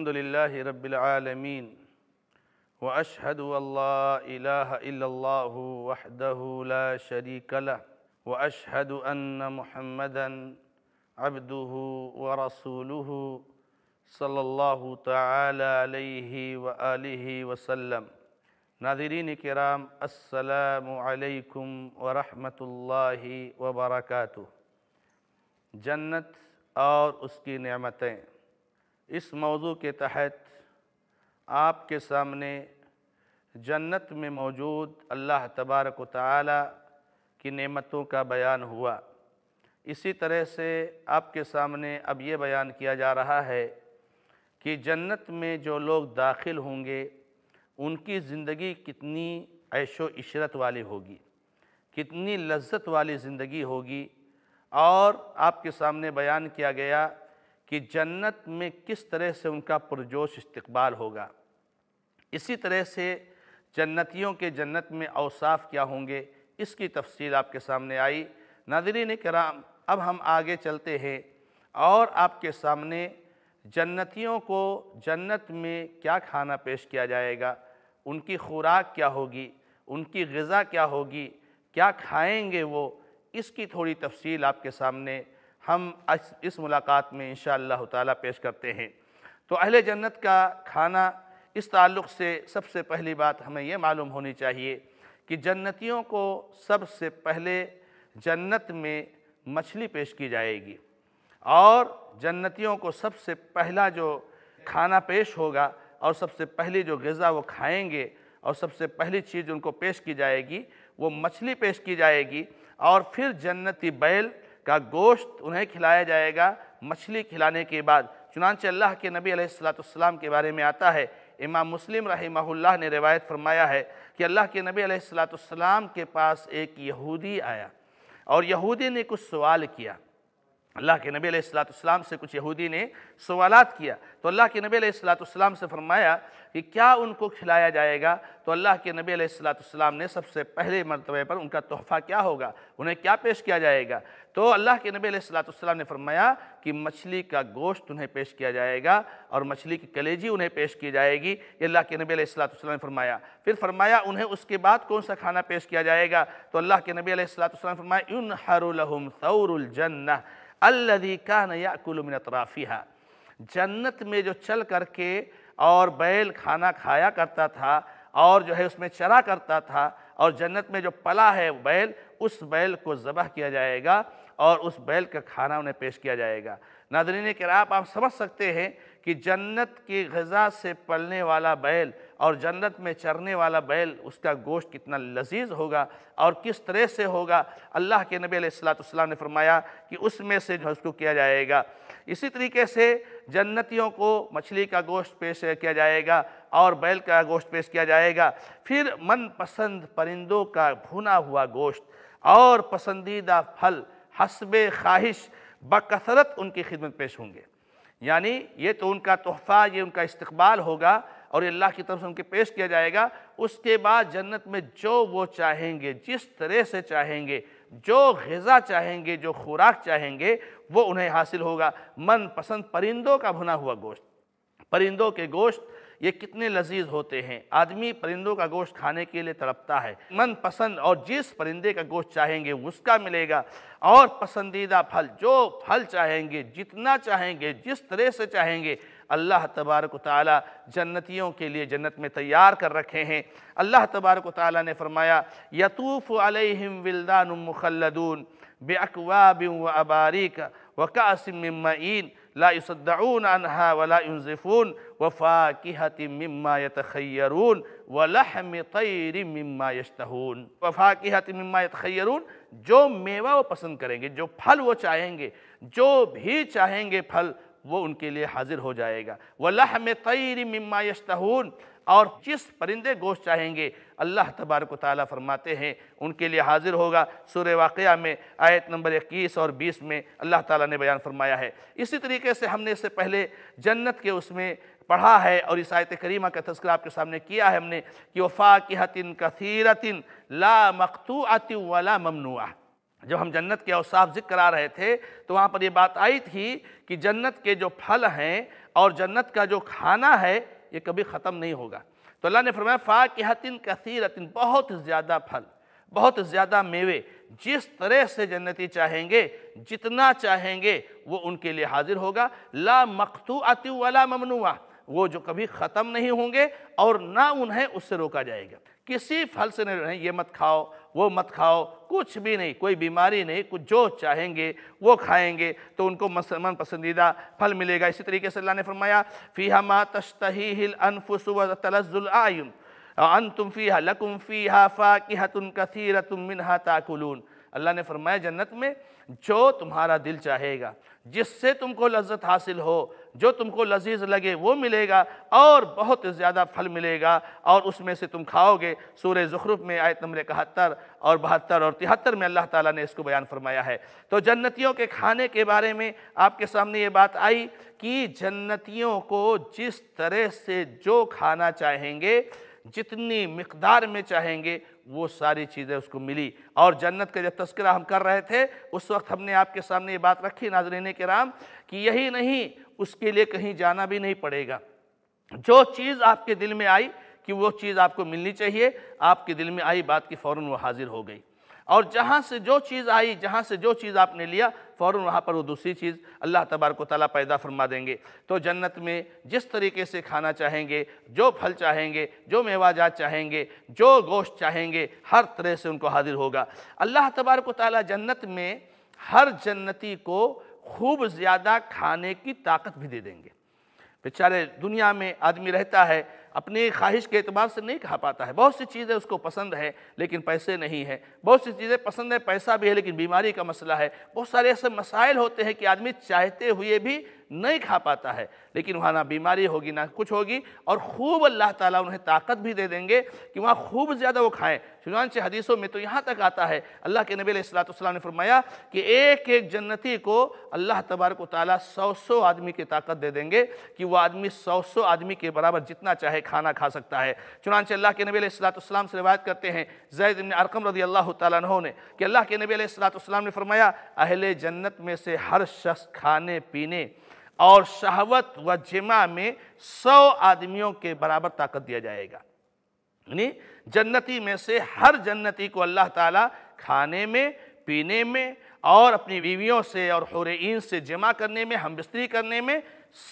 الحمد لله رب العالمين وأشهد أن لا إله إلا الله وحده لا شريك له وأشهد أن محمدا عبده ورسوله صلى الله تعالى عليه وآله وسلم ناظرين الكرام السلام عليكم कराम الله وبركاته جنت اور اس کی نعمتیں इस मौजू के तहत आपके सामने जन्नत में मौजूद अल्लाह तबारक ताली की नेमतों का बयान हुआ इसी तरह से आपके सामने अब ये बयान किया जा रहा है कि जन्नत में जो लोग दाखिल होंगे उनकी ज़िंदगी कितनी ऐशो इशरत वाली होगी कितनी लज्जत वाली ज़िंदगी होगी और आपके सामने बयान किया गया कि जन्नत में किस तरह से उनका पुरजोश इस्तबाल होगा इसी तरह से जन्नतियों के जन्नत में अवसाफ़ क्या होंगे इसकी तफसील आपके सामने आई नादरीन कराम अब हम आगे चलते हैं और आपके सामने जन्नतियों को जन्नत में क्या खाना पेश किया जाएगा उनकी खुराक क्या होगी उनकी गज़ा क्या होगी क्या खाएंगे वो इसकी थोड़ी तफसील आपके सामने हम इस मुलाकात में इन ताला पेश करते हैं तो अहल जन्नत का खाना इस ताल्लुक़ से सबसे पहली बात हमें यह मालूम होनी चाहिए कि जन्नतियों को सबसे पहले जन्नत में मछली पेश की जाएगी और जन्नतियों को सबसे पहला जो खाना पेश होगा और सबसे पहली जो गज़ा वो खाएंगे और सबसे पहली चीज़ उनको पेश की जाएगी वो मछली पेश की जाएगी और फिर जन्नती बैल का गोश्त उन्हें खिलाया जाएगा मछली खिलाने के बाद चुनानच अल्लाह के नबी सलाम के बारे में आता है इमाम मुस्लिम रहमहुल्लाह ने रिवायत फरमाया है कि अल्लाह के नबी सलाम के पास एक यहूदी आया और यहूदी ने कुछ सवाल किया अल्लाह के नबी सलाम से कुछ यहूदी ने सवाल किया तो अल्लाह के नबी सलाम से फरमाया कि क्या उनको खिलाया जाएगा तो अल्लाह के नबी सलाम ने सबसे पहले मरतबे पर उनका तोहफ़ा क्या होगा उन्हें क्या पेश किया जाएगा तो अल्लाह के नबी सलाम ने फरमाया कि मछली का गोश्त उन्हें पेश किया जाएगा और मछली की कलेजी उन्हें पेश की जाएगी ये अल्लाह के नबी सलाम ने फरमाया फिर फरमाया उन्हें उसके बाद कौन सा खाना पेश किया जाएगा तो अल्लाह के नबी सलाम फरमाया उन हरुलहम सौरजन्ना का नयाकुलमिन जन्नत में जो चल करके और बैल खाना खाया करता था और जो है उसमें चरा करता था और जन्नत में जो पला है बैल उस बैल को ज़बह किया जाएगा और उस बैल का खाना उन्हें पेश किया जाएगा नादरीन कराप आप समझ सकते हैं कि जन्नत की गज़ा से पलने वाला बैल और जन्नत में चरने वाला बैल उसका गोश्त कितना लजीज होगा और किस तरह से होगा अल्लाह के नबी ने फरमाया कि उसमें से जो उसको किया जाएगा इसी तरीके से जन्नतियों को मछली का गोश्त पेश किया जाएगा और बैल का गोश्त पेश किया जाएगा फिर मनपसंद परिंदों का भुना हुआ गोश्त और पसंदीदा फल हसब ख्वाहिश बसरत उनकी खिदमत पेश होंगे यानी ये तो उनका तोहफ़ा ये उनका इस्तबाल होगा और अल्लाह की तरफ से उनके पेश किया जाएगा उसके बाद जन्नत में जो वो चाहेंगे जिस तरह से चाहेंगे जो गज़ा चाहेंगे जो खुराक चाहेंगे वो उन्हें हासिल होगा मनपसंद परिंदों का भुना हुआ गोश्त परिंदों के गोश्त ये कितने लजीज होते हैं आदमी परिंदों का गोश्त खाने के लिए तड़पता है मन पसंद और जिस परिंदे का गोश्त चाहेंगे उसका मिलेगा और पसंदीदा फल जो फल चाहेंगे जितना चाहेंगे जिस तरह से चाहेंगे अल्लाह तबारक ताली जन्नतियों के लिए जन्नत में तैयार कर रखे हैं अल्लाह तबारक ताली ने फरमाया यतूफ़ अलहम विल्दान मखलदून बेअकवाब व अबारिक वक़ासम मईन लासद्दाउन अनहा वलाफ़ून वफ़ा किहती मम्मा यतखैरून वलहम तैर मम्मा यशतून वफ़ा किहती मम्मा यतखैरून जो मेवा वो पसंद करेंगे जो फल वो चाहेंगे जो भी चाहेंगे फल वो उनके लिए हाजिर हो जाएगा वल्ह में तैर मम्मा यशतून और जिस परिंदे गोश्त चाहेंगे अल्लाह तबारक ताली फरमाते हैं उनके लिए हाजिर होगा सूर्य वाक़ में आयत नंबर इक्कीस और बीस में अल्लाह ताला ने बयान फरमाया है इसी तरीके से हमने इससे पहले जन्नत के उसमें पढ़ा है और इस आयत करीमा का तस्करा आपके सामने किया है हमने कि वफ़ा की हतिन कथीरतिन ला मखतू आती वाला ममनुआ जब हम जन्नत के अवसाफ जिक्र करा रहे थे तो वहाँ पर ये बात आई थी कि जन्नत के जो फल हैं और जन्नत का जो खाना है ये कभी ख़त्म नहीं होगा तो अल्लाह ने फरमाया फ़ाकिहतिन कसीरतिन बहुत ज़्यादा फल बहुत ज़्यादा मेवे जिस तरह से जन्नती चाहेंगे जितना चाहेंगे वो उनके लिए हाजिर होगा ला मखतू अति वाला ममनुआ वो जो कभी ख़त्म नहीं होंगे और ना उन्हें उससे रोका जाएगा किसी फल से नहीं ये मत खाओ वो मत खाओ कुछ भी नहीं कोई बीमारी नहीं कुछ जो चाहेंगे वो खाएंगे तो उनको मन पसंदीदा फल मिलेगा इसी तरीके से अल्लाह ने फरमाया फ़ी मा तश्तही हिल अनफुसुव अन तुम फ़ी लकुम फ़ी हा फ़ाक़ तुम कथीर तुम ताकुलून अल्लाह ने फरमाया जन्नत में जो तुम्हारा दिल चाहेगा जिससे तुमको लज्जत हासिल हो जो तुमको लजीज लगे वो मिलेगा और बहुत ज़्यादा फल मिलेगा और उसमें से तुम खाओगे सूर्य ज़ुखरूफ में आयत नंबर इकहत्तर और बहत्तर और तिहत्तर में अल्लाह ताला ने इसको बयान फरमाया है तो जन्नतियों के खाने के बारे में आपके सामने ये बात आई कि जन्नतियों को जिस तरह से जो खाना चाहेंगे जितनी मकदार में चाहेंगे वो सारी चीज़ें उसको मिली और जन्नत का जब तस्करा हम कर रहे थे उस वक्त हमने आपके सामने ये बात रखी नाजरीन के राम कि यही नहीं उसके लिए कहीं जाना भी नहीं पड़ेगा जो चीज़ आपके दिल में आई कि वो चीज़ आपको मिलनी चाहिए आपके दिल में आई बात की फ़ौर वो हाज़िर हो गई और जहाँ से जो चीज़ आई जहाँ से जो चीज़ आपने लिया फ़ौर वहाँ पर वो दूसरी चीज़ अल्लाह तबारक ताली पैदा फरमा देंगे तो जन्नत में जिस तरीके से खाना चाहेंगे जो फल चाहेंगे जो मेवाजात चाहेंगे जो गोश्त चाहेंगे हर तरह से उनको हाजिर होगा अल्लाह तबारक ताली जन्नत में हर जन्नती को खूब ज़्यादा खाने की ताकत भी दे देंगे बेचारे दुनिया में आदमी रहता है अपनी ख्वाहिश के अतबार से नहीं खा पाता है बहुत सी चीज़ें उसको पसंद है लेकिन पैसे नहीं हैं बहुत सी चीज़ें पसंद है पैसा भी है लेकिन बीमारी का मसला है बहुत सारे ऐसे मसाइल होते हैं कि आदमी चाहते हुए भी नहीं खा पाता है लेकिन वहाँ ना बीमारी होगी ना कुछ होगी और खूब अल्लाह ताला उन्हें ताकत भी दे देंगे कि वहाँ खूब ज़्यादा वो खाएँ शुरान से हदीसों में तो यहाँ तक आता है अल्लाह के नबी सलाम ने फरमाया कि एक एक जन्नती को अल्लाह तबारक ताली सौ सौ आदमी की ताकत दे देंगे कि वह आदमी सौ सौ आदमी के बराबर जितना चाहे खाना खा सकता है चुनानचे अल्लाह के नबी सलाम से रवायत करते हैं जैद अरकम रदी अल्लाह तहों ने कि अल्लाह के नबी सलाम ने फरमाया अहल जन्नत में से हर शख्स खाने पीने और शहवत व जिमा में सौ आदमियों के बराबर ताकत दिया जाएगा यानी जन्नती में से हर जन्नती को अल्लाह ताला खाने में पीने में और अपनी बीवियों से और हुरेन से जमा करने में हम बिस्तरी करने में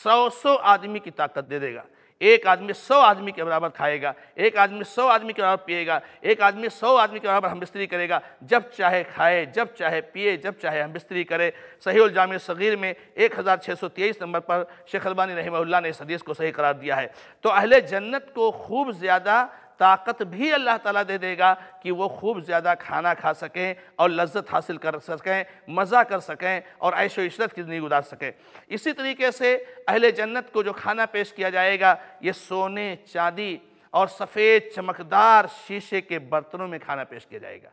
सौ सौ आदमी की ताकत दे देगा एक आदमी सौ आदमी के बराबर खाएगा एक आदमी सौ आदमी के बराबर पिएगा एक आदमी सौ आदमी के बराबर हम बिस्तरी करेगा जब चाहे खाए जब चाहे पिए जब चाहे हम बिस्तरी करे सही जाम सगीर में एक हज़ार छः सौ तेईस नंबर पर शेख अलबानी रही ने इस हदीस को सही करार दिया है तो अहले जन्नत को खूब ज़्यादा ताकत भी अल्लाह ताला दे देगा कि वो खूब ज़्यादा खाना खा सकें और लज्जत हासिल कर सकें मज़ा कर सकें और ऐशो इशरत की ज़िंदगी गुजार सकें इसी तरीके से अहले जन्नत को जो खाना पेश किया जाएगा ये सोने चांदी और सफ़ेद चमकदार शीशे के बर्तनों में खाना पेश किया जाएगा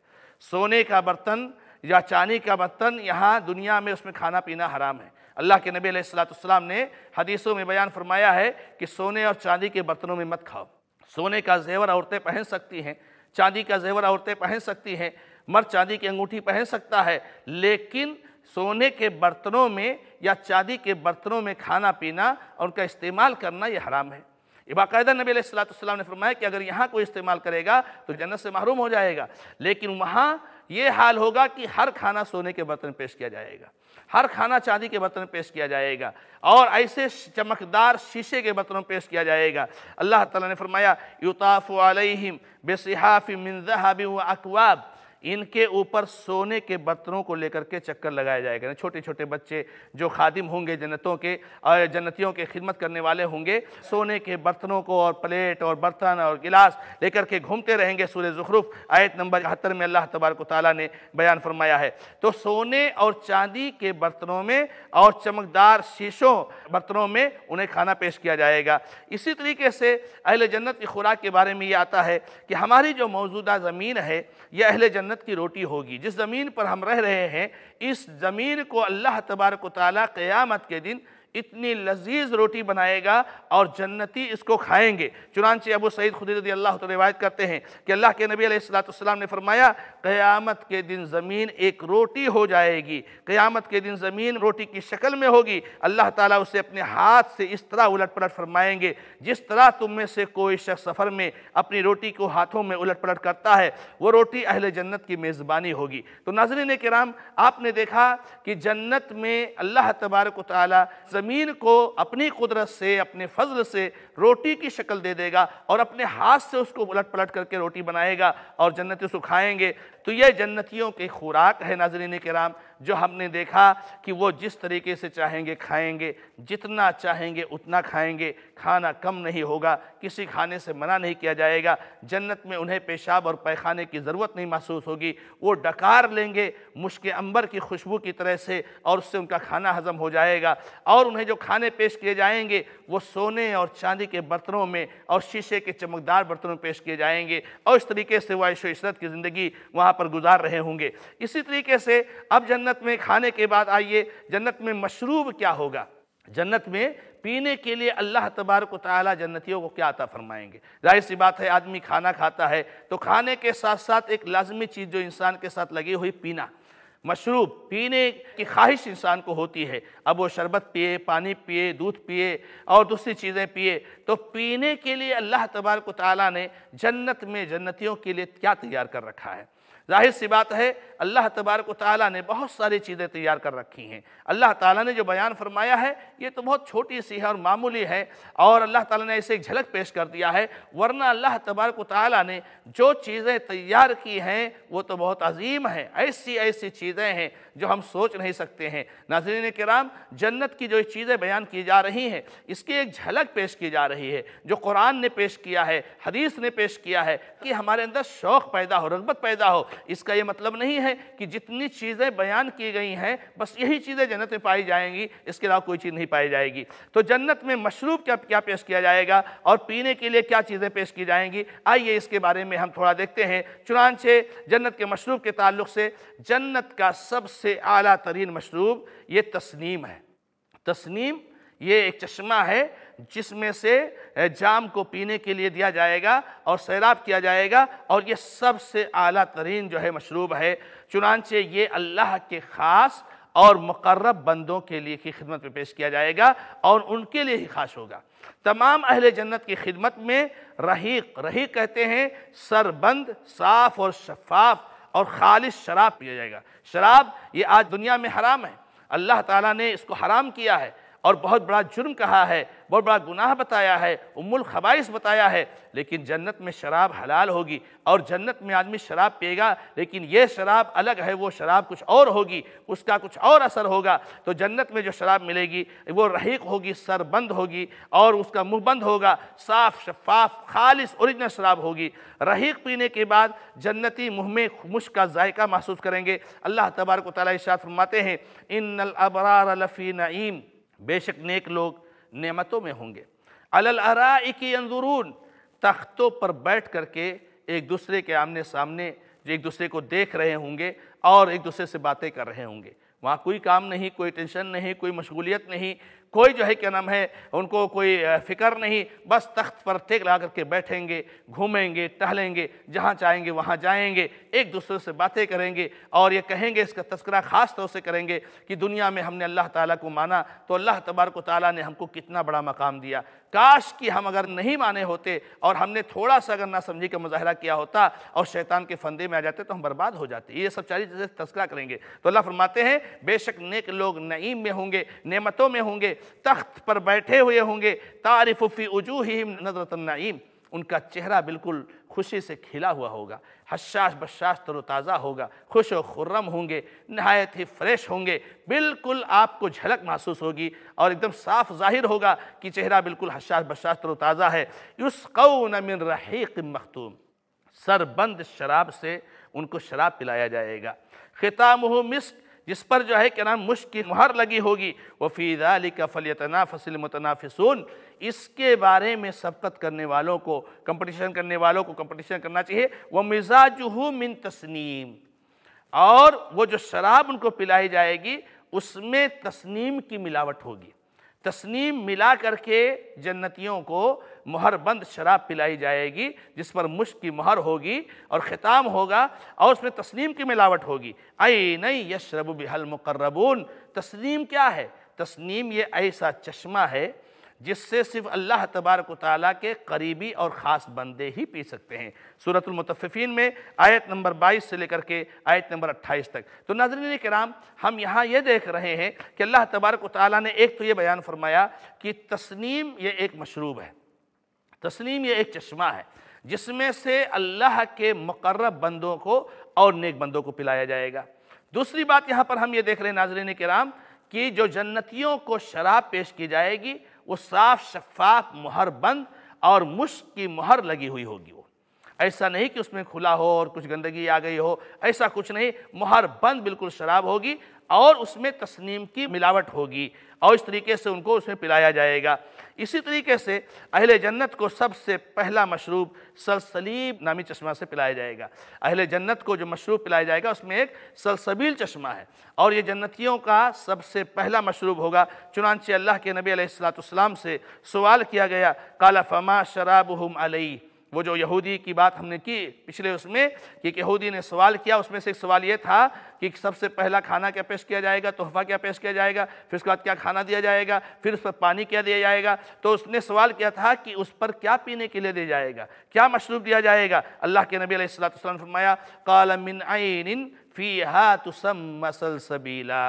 सोने का बर्तन या चांदी का बर्तन यहाँ दुनिया में उसमें खाना पीना हराम है अल्लाह के नबी सलाम ने हदीसों में बयान फरमाया है कि सोने और चांदी के बर्तनों में मत खाओ सोने का जेवर औरतें पहन सकती हैं चांदी का जेवर औरतें पहन सकती हैं मर्द चांदी की अंगूठी पहन सकता है लेकिन सोने के बर्तनों में या चांदी के बर्तनों में खाना पीना और उनका इस्तेमाल करना ये हराम है ये बाकायदा नबी सलाम ने फरमाया कि अगर यहाँ कोई इस्तेमाल करेगा तो जन्नत से महरूम हो जाएगा लेकिन वहाँ ये हाल होगा कि हर खाना सोने के बर्तन पेश किया जाएगा हर खाना चांदी के बर्तन पेश किया जाएगा और ऐसे चमकदार शीशे के बर्तनों पेश किया जाएगा अल्लाह ताला ने फरमाया युताफ़ अलैहिम मिनजहाबी व अकवाब इनके ऊपर सोने के बर्तनों को लेकर के चक्कर लगाया जाएगा छोटे छोटे बच्चे जो खादिम होंगे जन्नतों के और जन्नतियों के खिदमत करने वाले होंगे सोने के बर्तनों को और प्लेट और बर्तन और गिलास लेकर के घूमते रहेंगे सूर्य जखरूफ आयत नंबर इकहत्तर में अल्लाह तबारक ताली ने बयान फरमाया है तो सोने और चांदी के बर्तनों में और चमकदार शीशों बर्तनों में उन्हें खाना पेश किया जाएगा इसी तरीके से अहल जन्नत की खुराक के बारे में ये आता है कि हमारी जो मौजूदा ज़मीन है यह अहल जन्नत जन्नत की रोटी होगी जिस ज़मीन पर हम रह रहे हैं इस ज़मीन को अल्लाह तबारक ताली क़यामत के दिन इतनी लजीज रोटी बनाएगा और जन्नती इसको खाएंगे चुनानचे अबू सईद खुदी अल्लाह तो रिवायत करते हैं कि अल्लाह के नबी सलाम ने फरमाया क़यामत के दिन ज़मीन एक रोटी हो जाएगी क़यामत के दिन ज़मीन रोटी की शक्ल में होगी अल्लाह ताला उसे अपने हाथ से इस तरह उलट पलट फरमाएंगे जिस तरह तुम में से कोई शख्स सफ़र में अपनी रोटी को हाथों में उलट पलट करता है वो रोटी अहल जन्नत की मेज़बानी होगी तो नाजरीन कराम आपने देखा कि जन्नत में अल्लाह तबारक ताली ज़मीन को अपनी कुदरत से अपने फजल से रोटी की शक्ल दे देगा और अपने हाथ से उसको उलट पलट करके रोटी बनाएगा और जन्नत उसको खाएंगे तो यह जन्नतियों की खुराक है नाजरीन राम जो हमने देखा कि वो जिस तरीके से चाहेंगे खाएंगे जितना चाहेंगे उतना खाएंगे खाना कम नहीं होगा किसी खाने से मना नहीं किया जाएगा जन्नत में उन्हें पेशाब और पैखाने की ज़रूरत नहीं महसूस होगी वो डकार लेंगे मुश्क अंबर की खुशबू की तरह से और उससे उनका खाना हज़म हो जाएगा और उन्हें जो खाने पेश किए जाएंगे वो सोने और चांदी के बर्तनों में और शीशे के चमकदार बर्तनों में पेश किए जाएंगे और इस तरीके से वह ऐशो इशरत की ज़िंदगी वहाँ पर गुजार रहे होंगे इसी तरीके से अब जन्नत में खाने के बाद आइए जन्नत में मशरूब क्या होगा जन्नत में पीने के लिए अल्लाह तबारक ताली जन्नतियों को क्या आता फरमाएंगे जाहिर सी बात है आदमी खाना खाता है तो खाने के साथ साथ एक लाजमी चीज़ जो इंसान के साथ लगी हुई पीना मशरूब पीने की ख्वाहिश इंसान को होती है अब वो शरबत पिए पानी पिए दूध पिए और दूसरी चीज़ें पिए तो पीने के लिए अल्लाह तबारक ताली ने जन्नत में जन्नतियों के लिए क्या तैयार कर रखा है जाहिर सी बात है अल्लाह तबारक ताली ने बहुत सारी चीज़ें तैयार कर रखी हैं अल्लाह ताला ने जो बयान फरमाया है ये तो बहुत छोटी सी है और मामूली है और अल्लाह ताला ने इसे एक झलक पेश कर दिया है वरना अल्लाह तबारक ताली ने जो चीज़ें तैयार की हैं वो तो बहुत अजीम हैं ऐसी ऐसी चीज़ें हैं जो हम सोच नहीं सकते हैं नाजरीन कराम जन्नत की जो चीज़ें बयान की जा रही हैं इसकी एक झलक पेश की जा रही है जो कुरान ने पेश किया है हदीस ने पेश किया है कि हमारे अंदर शौक़ पैदा हो रगबत पैदा हो इसका ये मतलब नहीं है कि जितनी चीज़ें बयान की गई हैं बस यही चीज़ें जन्नत में पाई जाएंगी इसके अलावा कोई चीज़ नहीं पाई जाएगी तो जन्नत में मशरूब क्या क्या पेश किया जाएगा और पीने के लिए क्या चीज़ें पेश की जाएंगी आइए इसके बारे में हम थोड़ा देखते हैं चुनानचे जन्नत के मशरूब के ताल्लुक से जन्नत का सबसे अला तरीन मशरूब ये तस्नीम है तस्नीम ये एक चश्मा है जिसमें से जाम को पीने के लिए दिया जाएगा और सैराब किया जाएगा और ये सबसे अली तरीन जो है मशरूब है चुनानचे ये अल्लाह के ख़ास और मकर्रब बंदों के लिए की खिदमत में पेश किया जाएगा और उनके लिए ही खास होगा तमाम अहल जन्नत की खिदमत में रहीक रहीक कहते हैं सरबंद साफ़ और शफाफ और खालिश शराब पिया जाएगा शराब ये आज दुनिया में हराम है अल्लाह ताला ने इसको हराम किया है और बहुत बड़ा जुर्म कहा है बहुत बड़ा गुनाह बताया है उम्मुल खबाइस बताया है लेकिन जन्नत में शराब हलाल होगी और जन्नत में आदमी शराब पिएगा लेकिन ये शराब अलग है वो शराब कुछ और होगी उसका कुछ और असर होगा तो जन्नत में जो शराब मिलेगी वो रहीक होगी सरबंद होगी और उसका मुँह बंद होगा साफ शफाफ खालिश औरिजिनल शराब होगी रहीक पीने के बाद जन्नती मुँह में खुश का जायका महसूस करेंगे अल्लाह तबारक ताली इशात फरमाते हैं इन अबरार लफ़ी नईम बेशक नेक लोग नेमतों में होंगे अलरा की अंदरून तख्तों पर बैठ करके एक दूसरे के आमने सामने जो एक दूसरे को देख रहे होंगे और एक दूसरे से बातें कर रहे होंगे वहाँ कोई काम नहीं कोई टेंशन नहीं कोई मशगूलियत नहीं कोई जो है क्या नाम है उनको कोई फिक्र नहीं बस तख्त पर टेक ला करके बैठेंगे घूमेंगे टहलेंगे जहाँ चाहेंगे वहाँ जाएंगे एक दूसरे से बातें करेंगे और ये कहेंगे इसका तस्करा ख़ास तौर से करेंगे कि दुनिया में हमने अल्लाह ताला को माना तो अल्लाह तबारक ताली ने हमको कितना बड़ा मकाम दिया काश कि हम अगर नहीं माने होते और हमने थोड़ा सा अगर ना समझी का मुजाहरा किया होता और शैतान के फंदे में आ जाते तो हम बर्बाद हो जाते ये सब सारी चीज़ें तस्करा करेंगे तो अल्लाह फरमाते हैं बेशक नेक लोग नईम में होंगे नेमतों में होंगे तख्त पर बैठे हुए होंगे तारिफी वजूहिम नजरत नईम उनका चेहरा बिल्कुल खुशी से खिला हुआ होगा हशास बशास तरोताज़ा होगा खुश व खुर्रम होंगे नहायत ही फ्रेश होंगे बिल्कुल आपको झलक महसूस होगी और एकदम साफ जाहिर होगा कि चेहरा बिल्कुल हशास बशास तरोताज़ा है युसकौन मिन रहीक मखतूम सरबंद शराब से उनको शराब पिलाया जाएगा ख़िताम मिस्क जिस पर जो है क्या नाम मुश्किल मुहर लगी होगी वह फ़ीदाली का फलियतना फसिल मुतनाफिसून इसके बारे में सबकत करने वालों को कंपटीशन करने वालों को कंपटीशन करना चाहिए वह मिजाज मिन तस्नीम और वो जो शराब उनको पिलाई जाएगी उसमें तस्नीम की मिलावट होगी तस्नीम मिला करके जन्नतियों को मोहरबंद शराब पिलाई जाएगी जिस पर मुश्क की मुहर होगी और ख़िताम होगा और उसमें तस्नीम की मिलावट होगी आई नहीं यशरब बिहल मुकर्रबून तस्नीम क्या है तस्नीम ये ऐसा चश्मा है जिससे सिर्फ अल्लाह तबारक ताली के करीबी और ख़ास बंदे ही पी सकते हैं सूरतमतफ़िन में आयत नंबर बाईस से लेकर के आयत नंबर अट्ठाईस तक तो नाजरन कराम हम यहाँ ये देख रहे हैं कि अल्लाह तबारक ताली ने एक तो ये बयान फरमाया कि तस्नीम ये एक मशरूब है तस्नीम ये एक चश्मा है जिसमें से अल्लाह के मकर्र बंदों को और नेक बंदों को पिलाया जाएगा दूसरी बात यहाँ पर हम ये देख रहे हैं नाजरन कराम कि जो जन्नतियों को शराब पेश की जाएगी वो साफ शफाफ मुहर बंद और मुश्क की मुहर लगी हुई होगी वो ऐसा नहीं कि उसमें खुला हो और कुछ गंदगी आ गई हो ऐसा कुछ नहीं मुहर बंद बिल्कुल शराब होगी और उसमें तस्नीम की मिलावट होगी और इस तरीके से उनको उसमें पिलाया जाएगा इसी तरीके से अहले जन्नत को सबसे पहला मशरूब सलसलीब नामी चश्मा से पिलाया जाएगा अहल जन्नत को जो मशरूब पिलाया जाएगा उसमें एक सलसबील चश्मा है और ये जन्नतियों का सबसे पहला मशरूब होगा चुनानचे अल्लाह के नबी अलैहिस्सलाम से सवाल किया गया काला फमा शराब हम अलई वो जो यहूदी की बात हमने की पिछले उसमें कि यहूदी ने सवाल किया उसमें से एक सवाल ये था कि सबसे पहला खाना क्या पेश किया जाएगा तोहफा क्या पेश किया जाएगा फिर उसके बाद क्या खाना दिया जाएगा फिर उस पर पानी क्या दिया जाएगा तो उसने सवाल किया था कि उस पर क्या पीने के लिए दिया जाएगा क्या मशरूब दिया जाएगा अल्लाह के नबी सलाम फरमाया कालमिन फ़ी हा तुसम मसल सबीला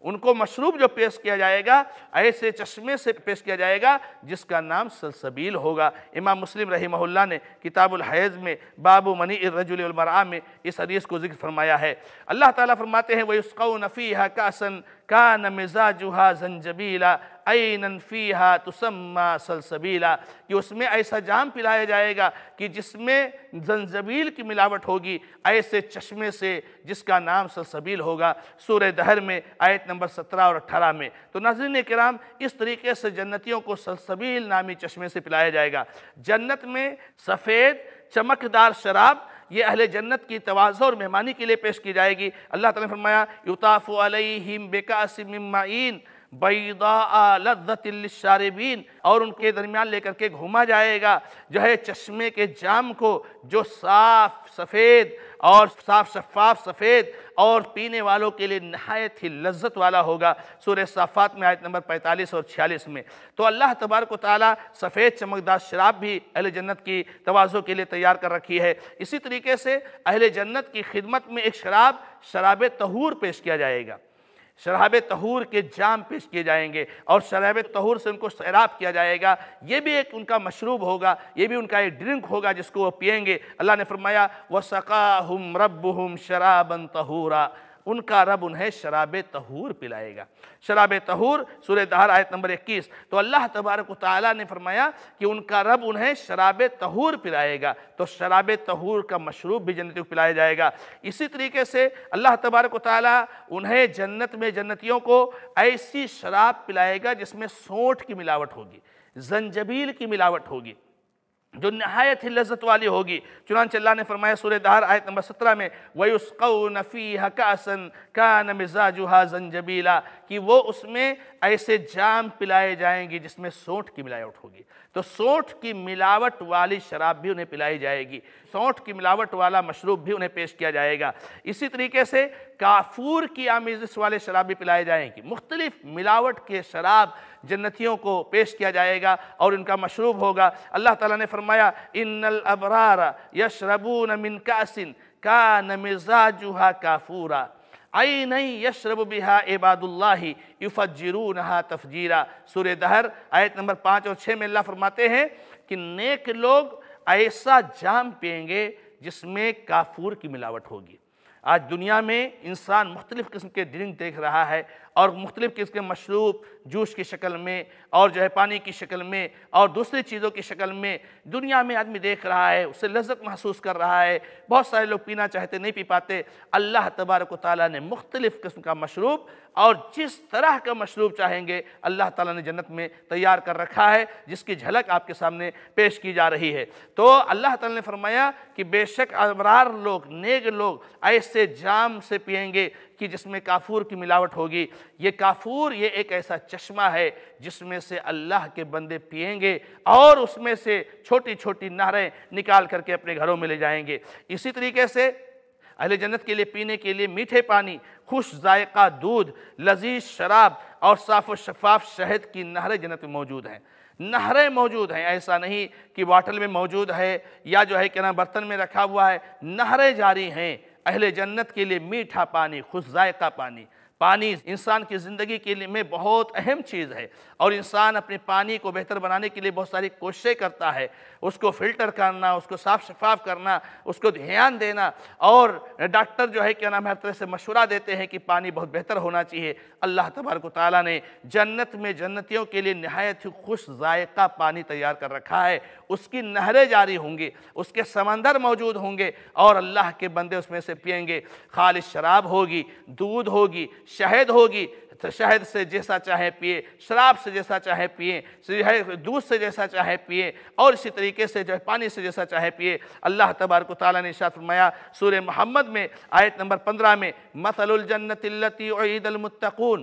उनको मशरूब जो पेश किया जाएगा ऐसे चश्मे से पेश किया जाएगा जिसका नाम सलसबील होगा इमाम मुस्लिम रही ने किताबुल हैज़ में बाबू मनी रजुलमरा में इस हदीस को जिक्र फरमाया है अल्लाह ताला फरमाते हैं वही उसका नफ़ी हा सन का न मिजाजुहा जंजबीला अनफी हा तुसम्मा सलसबीला कि उसमें ऐसा जाम पिलाया जाएगा कि जिसमें जंजबील की मिलावट होगी ऐसे चश्मे से जिसका नाम सलसबील होगा सूर दहर में आयत नंबर सत्रह और अट्ठारह में तो नाजरन कराम इस तरीके से जन्नतियों को सलसबील नामी चश्मे से पिलाया जाएगा जन्नत में सफ़ेद चमकदार शराब ये अहल जन्नत की तोज़ो और मेहमानी के लिए पेश की जाएगी अल्लाह ने फरमाया युताफ़ अलहिम बेकासिम बैदातिलशारबीन और उनके दरमियान लेकर के घूमा जाएगा जो है चश्मे के जाम को जो साफ़ सफ़ेद और साफ शफाफ सफ़ेद और पीने वालों के लिए नहायत ही लज्जत वाला होगा सूर्य साफ़ात में आयत नंबर 45 और 46 में तो अल्लाह तबारक ताली सफ़ेद चमकदार शराब भी अहल जन्नत की तोज़ों के लिए तैयार कर रखी है इसी तरीके से अहल जन्नत की खिदमत में एक शराब शराब तहूर पेश किया जाएगा शराब तहूर के जाम पेश किए जाएंगे और शराब तहूर से उनको सैराब किया जाएगा ये भी एक उनका मशरूब होगा ये भी उनका एक ड्रिंक होगा जिसको वो पियेंगे अल्लाह ने फरमाया व सका हम रब हम शराबन तहूरा उनका रब उन्हें शराब तहूर पिलाएगा शराब तहूर सूर्य दहर आयत नंबर 21 तो अल्लाह तबारक ताली ने फरमाया कि उनका रब उन्हें शराब तहूर पिलाएगा तो शराब तहूर का मशरूब भी जन्नतियों को पिलाया जाएगा इसी तरीके से अल्लाह तबारक ताली उन्हें जन्नत में जन्नतियों को ऐसी शराब पिलाएगा जिसमें सोंठ की मिलावट होगी जंजबील की मिलावट होगी जो नहायत ही लज्जत वाली होगी चुनाच अल्लाह ने फरमाया सूर्य दहार आयत नंबर सत्रह में वयुस्कऊ नफ़ी हकासन का जुहा जंजबीला कि वो उसमें ऐसे जाम पिलाए जाएंगे जिसमें सोंठ की मिलावट होगी तो सौठ की मिलावट वाली शराब भी उन्हें पिलाई जाएगी सौठ की मिलावट वाला मशरूब भी उन्हें पेश किया जाएगा इसी तरीके से काफूर की आमेजिश वाले शराब भी पिलाई जाएंगी मुख्तलिफ मिलावट के शराब जन्नतियों को पेश किया जाएगा और उनका मशरूब होगा अल्लाह ताला ने फरमाया इन्नल अबरार यशरबून मिन कासिन का नमिजाजुहा काफूरा आई नहीं यशरब बिहा इबादुल्ला नहा तफजीरा सुर दहर आयत नंबर पाँच और छः में अल्लाह फरमाते हैं कि नेक लोग ऐसा जाम पियेंगे जिसमें काफूर की मिलावट होगी आज दुनिया में इंसान मुख्तलिफ़ किस्म के ड्रिंक देख रहा है और मुख्तलिफ़ किस्म के मशरूब जूस की शक्ल में और जो है पानी की शक्ल में और दूसरी चीज़ों की शक्ल में दुनिया में आदमी देख रहा है उससे लज्जत महसूस कर रहा है बहुत सारे लोग पीना चाहते नहीं पी पाते अल्लाह तबारक ताली ने मुख्तलिफ़ किस्म का मशरूब और जिस तरह का मशरूब चाहेंगे अल्लाह ताली ने जन्नत में तैयार कर रखा है जिसकी झलक आपके सामने पेश की जा रही है तो अल्लाह ताला ने फरमाया कि बेशक अबरार लोग नेक लोग ऐसे जाम से पियेंगे कि जिसमें काफूर की मिलावट होगी ये काफूर ये एक ऐसा चश्मा है जिसमें से अल्लाह के बंदे पिएंगे और उसमें से छोटी छोटी नहरें निकाल करके अपने घरों में ले जाएंगे इसी तरीके से अहले जन्नत के लिए पीने के लिए मीठे पानी खुश जायका दूध लजीज शराब और साफ शफाफ शहद की नहरें जन्नत में मौजूद हैं नहरें मौजूद हैं ऐसा नहीं कि वाटल में मौजूद है या जो है क्या नाम बर्तन में रखा हुआ है नहरें जारी हैं अहल जन्नत के लिए मीठा पानी खुश जायका पानी पानी इंसान की ज़िंदगी के लिए में बहुत अहम चीज़ है और इंसान अपने पानी को बेहतर बनाने के लिए बहुत सारी कोशिशें करता है उसको फिल्टर करना उसको साफ शफाफ करना उसको ध्यान देना और डॉक्टर जो है क्या नाम है हर तरह से मशवरा देते हैं कि पानी बहुत बेहतर होना चाहिए अल्लाह तबारक ताली ने जन्नत में जन्नतियों के लिए नहायत ही खुश जायका पानी तैयार कर रखा है उसकी नहरें जारी होंगी उसके समंदर मौजूद होंगे और अल्लाह के बंदे उसमें से पियेंगे खालिश शराब होगी दूध होगी शहद होगी तो शहद से जैसा चाहे पिए शराब से जैसा चाहे पिए दूध से जैसा चाहे पिए और इसी तरीके तरीके से जो है पानी से जैसा चाहे पिए अल्लाह तबारक ताली ने शाह फरमाया सूर मोहम्मद में आयत नंबर पंद्रह में मतलजन्नतिल्लती ईदलमतकून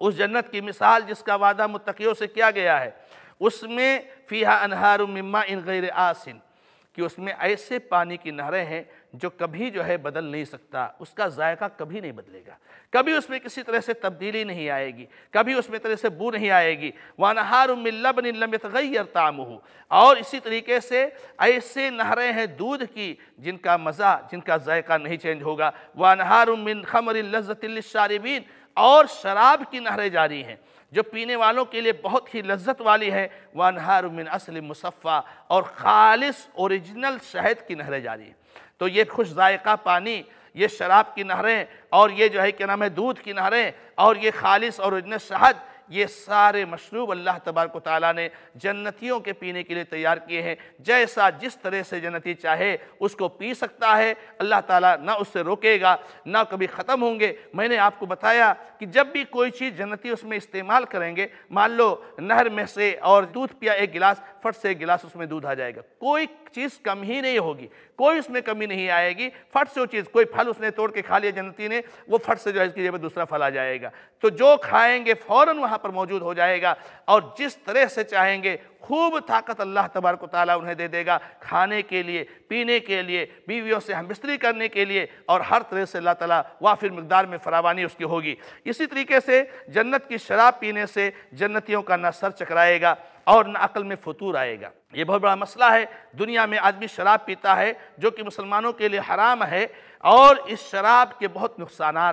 उस जन्नत की मिसाल जिसका वादा मुतकियों से किया गया है उसमें फ़ीहा अनहार मिम्मा इन गैर आसिन कि उसमें ऐसे पानी की नहरें हैं जो कभी जो है बदल नहीं सकता उसका जायका कभी नहीं बदलेगा कभी उसमें किसी तरह से तब्दीली नहीं आएगी कभी उसमें तरह से बू नहीं आएगी वानहार उमिल्लबनतगैर ताम हो और इसी तरीके से ऐसे नहरें हैं दूध की जिनका मज़ा जिनका जायका नहीं चेंज होगा वानहार उमिन खमर लज्जतिल शारबीन और शराब की नहरें जारी हैं जो पीने वालों के लिए बहुत ही लज्जत वाली है वह नहार मिन असल मुसफ़ा और खालिस ओरिजिनल शहद की नहरें जारी तो ये खुश जायका पानी ये शराब की नहरें और ये जो है क्या नाम है दूध की नहरें और ये खालिस ओरिजिनल शहद ये सारे मशरूब अल्लाह तबारक ताली ने जन्नतियों के पीने के लिए तैयार किए हैं जैसा जिस तरह से जन्नती चाहे उसको पी सकता है अल्लाह ताला ना उससे रोकेगा ना कभी ख़त्म होंगे मैंने आपको बताया कि जब भी कोई चीज़ जन्नती उसमें इस्तेमाल करेंगे मान लो नहर में से और दूध पिया एक गिलास फट से एक गिलास उसमें दूध आ जाएगा कोई चीज़ कम ही नहीं होगी कोई उसमें कमी नहीं आएगी फट से वो चीज़ कोई फल उसने तोड़ के खा लिया जन्नती ने वो फट से जो है इसकी जगह दूसरा फल आ जाएगा तो जो खाएंगे फ़ौरन वहाँ पर मौजूद हो जाएगा और जिस तरह से चाहेंगे खूब ताकत अल्लाह तबारक ताली उन्हें दे देगा खाने के लिए पीने के लिए बीवियों से हम बिस्तरी करने के लिए और हर तरह से अल्लाह ताली वाफिर मकदार में फरावानी उसकी होगी इसी तरीके से जन्नत की शराब पीने से जन्नतियों का ना सर चकराएगा और ना अकल में फतूर आएगा ये बहुत बड़ा मसला है दुनिया में आदमी शराब पीता है जो कि मुसलमानों के लिए हराम है और इस शराब के बहुत नुकसान हैं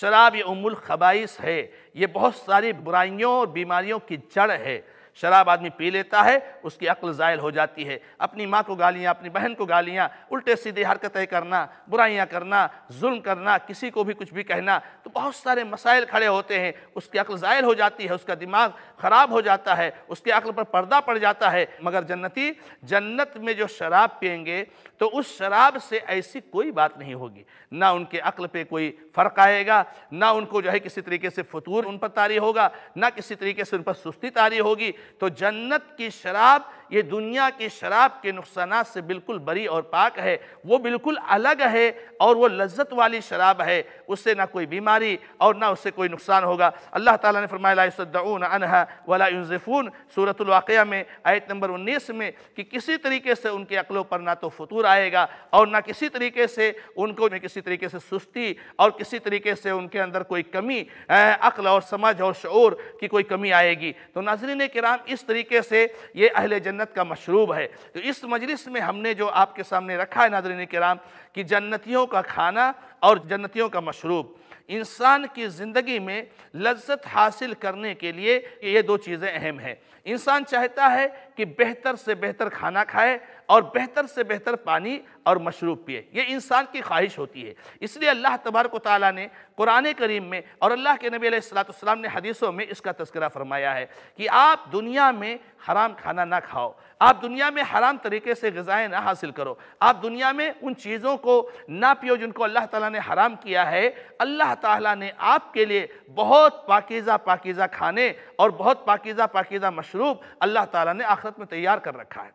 शराब ये उमुल खबाइस है ये बहुत सारी बुराइयों और बीमारियों की जड़ है शराब आदमी पी लेता है उसकी अक्ल ज़ायल हो जाती है अपनी माँ को गालियाँ अपनी बहन को गालियाँ उल्टे सीधे हरकतें करना बुराइयाँ करना जुल्म करना किसी को भी कुछ भी कहना तो बहुत सारे मसाइल खड़े होते हैं उसकी अक्ल ज़ायल हो जाती है उसका दिमाग ख़राब हो जाता है उसके अक्ल पर पर्दा पड़ जाता है मगर जन्नती जन्नत में जो शराब पियेंगे तो उस शराब से ऐसी कोई बात नहीं होगी ना उनके अक्ल पर कोई फ़र्क आएगा ना उनको जो है किसी तरीके से फतूर उन पर तारी होगा ना किसी तरीके से उन पर सुस्ती तारी होगी तो जन्नत की शराब ये दुनिया की शराब के नुकसान से बिल्कुल बरी और पाक है वो बिल्कुल अलग है और वो लज्जत वाली शराब है उससे ना कोई बीमारी और ना उससे कोई नुकसान होगा अल्लाह ताला ने फरमायासदाऊन अनहा वलाफ़ून सूरतवाक़ में आयत नंबर उन्नीस में कि किसी तरीके से उनके अकलों पर ना तो फतूर आएगा और ना किसी तरीके से उनको किसी तरीके से सुस्ती और किसी तरीके से उनके अंदर कोई कमी अक्ल और समझ और शूर की कोई कमी आएगी तो नाजरीन कराम इस तरीके से ये अहले जन्नत जन्नत का मशरूब है तो इस मजलिस में हमने जो आपके सामने रखा है नादरीन कराम कि जन्नतियों का खाना और जन्नतियों का मशरूब इंसान की ज़िंदगी में लज्जत हासिल करने के लिए ये दो चीज़ें अहम हैं इंसान चाहता है कि बेहतर से बेहतर खाना खाए और बेहतर से बेहतर पानी और मशरूब पिए ये इंसान की ख्वाहिश होती है इसलिए अल्लाह तबारक ताली ने कुरान करीम में और अल्लाह के नबी सलाम ने हदीसों में इसका तस्करा फरमाया है कि आप दुनिया में हराम खाना ना खाओ आप दुनिया में हराम तरीके से गज़ाएँ ना हासिल करो आप दुनिया में उन चीज़ों को ना पियो जिनको अल्लाह ताला ने हराम किया है अल्लाह ताला ने आपके लिए बहुत पाकिज़ा पाकिज़ा खाने और बहुत पाकिज़ा पाकिज़ा मशरूब अल्लाह ताला ने आखिरत में तैयार कर रखा है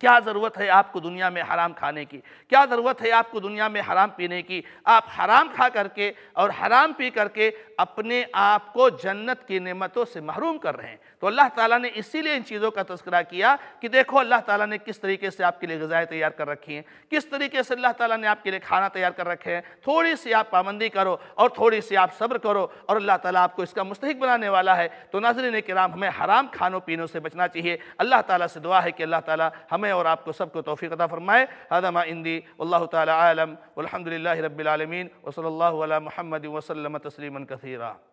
क्या ज़रूरत है आपको दुनिया में हराम खाने की क्या ज़रूरत है आपको दुनिया में हराम पीने की आप हराम खा करके और हराम पी करके अपने आप को जन्नत की नेमतों से महरूम कर रहे हैं तो अल्लाह ताला ने इसीलिए इन चीज़ों का तस्करा किया कि देखो अल्लाह ताला ने किस तरीके से आपके लिए गज़ाएँ तैयार कर रखी हैं किस तरीके से अल्लाह ताला ने आपके लिए खाना तैयार कर रखे हैं थोड़ी सी आप पाबंदी करो और थोड़ी सी आप सब्र करो और अल्लाह ताला आपको इसका मुस्तक बनाने वाला है तो नाजरन कराम हमें हराम खानों पीनों से बचना चाहिए अल्लाह ताला से दुआ है कि अल्लाह ताला हमें हमें और आपको सबको तोफ़ी अदा फ़रमाए हदमा इंदी अल्लाह तालम अलहमदिल्ला रबीआलमीन वसल महमद वसलम तस्लीमन कसरा